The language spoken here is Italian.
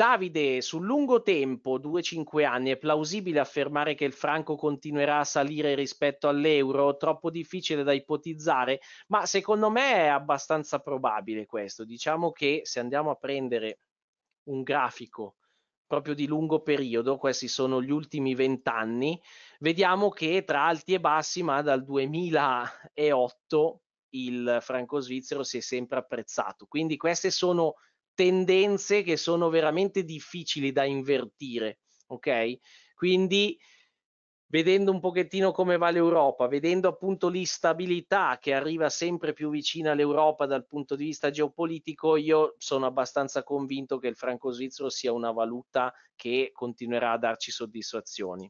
Davide, sul lungo tempo, 2-5 anni, è plausibile affermare che il franco continuerà a salire rispetto all'euro? Troppo difficile da ipotizzare, ma secondo me è abbastanza probabile questo. Diciamo che se andiamo a prendere un grafico proprio di lungo periodo, questi sono gli ultimi 20 anni, vediamo che tra alti e bassi, ma dal 2008 il franco svizzero si è sempre apprezzato. Quindi queste sono tendenze che sono veramente difficili da invertire, ok? Quindi vedendo un pochettino come va l'Europa, vedendo appunto l'instabilità che arriva sempre più vicina all'Europa dal punto di vista geopolitico, io sono abbastanza convinto che il franco svizzero sia una valuta che continuerà a darci soddisfazioni.